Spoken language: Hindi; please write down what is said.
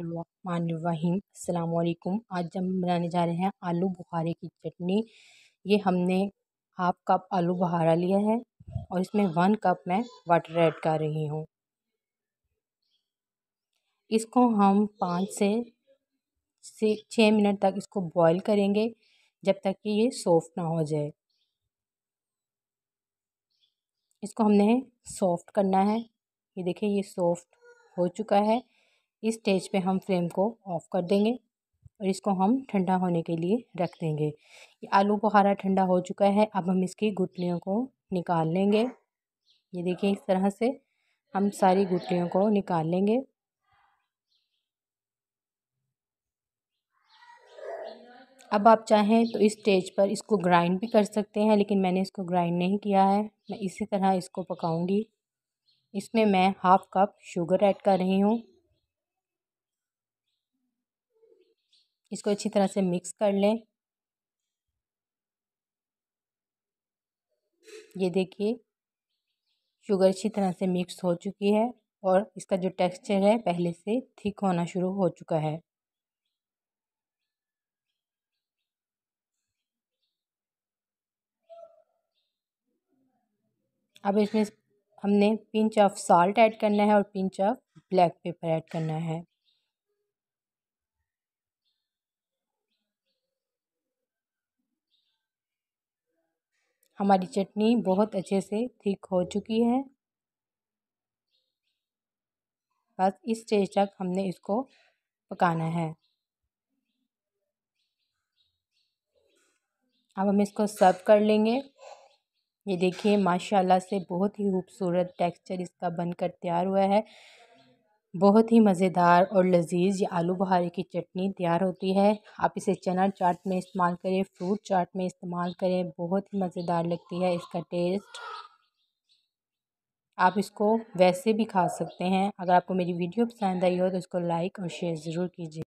अस्सलाम आज हम बनाने जा रहे हैं आलू बुखारे की चटनी ये हमने हाफ कप आलू बुखारा लिया है और इसमें वन कप मैं वाटर ऐड कर रही हूँ इसको हम पाँच से छः मिनट तक इसको बॉईल करेंगे जब तक कि ये सॉफ्ट ना हो जाए इसको हमने सॉफ्ट करना है ये देखिए ये सॉफ्ट हो चुका है इस स्टेज पे हम फ्लेम को ऑफ़ कर देंगे और इसको हम ठंडा होने के लिए रख देंगे ये आलू बुखारा ठंडा हो चुका है अब हम इसकी गुटलियों को निकाल लेंगे ये देखिए इस तरह से हम सारी गुटलियों को निकाल लेंगे अब आप चाहें तो इस स्टेज पर इसको ग्राइंड भी कर सकते हैं लेकिन मैंने इसको ग्राइंड नहीं किया है मैं इसी तरह इसको पकाऊंगी इसमें मैं हाफ़ कप शुगर ऐड कर रही हूँ इसको अच्छी तरह से मिक्स कर लें ये देखिए शुगर अच्छी तरह से मिक्स हो चुकी है और इसका जो टेक्सचर है पहले से थिक होना शुरू हो चुका है अब इसमें हमने पिंच ऑफ सॉल्ट ऐड करना है और pinch of black pepper add करना है हमारी चटनी बहुत अच्छे से थिक हो चुकी है बस इस स्टेज तक हमने इसको पकाना है अब हम इसको सर्व कर लेंगे ये देखिए माशाल्लाह से बहुत ही खूबसूरत टेक्सचर इसका बनकर तैयार हुआ है बहुत ही मज़ेदार और लजीज ये आलू बहारे की चटनी तैयार होती है आप इसे चना चाट में इस्तेमाल करें फ्रूट चाट में इस्तेमाल करें बहुत ही मज़ेदार लगती है इसका टेस्ट आप इसको वैसे भी खा सकते हैं अगर आपको मेरी वीडियो पसंद आई हो तो इसको लाइक और शेयर ज़रूर कीजिए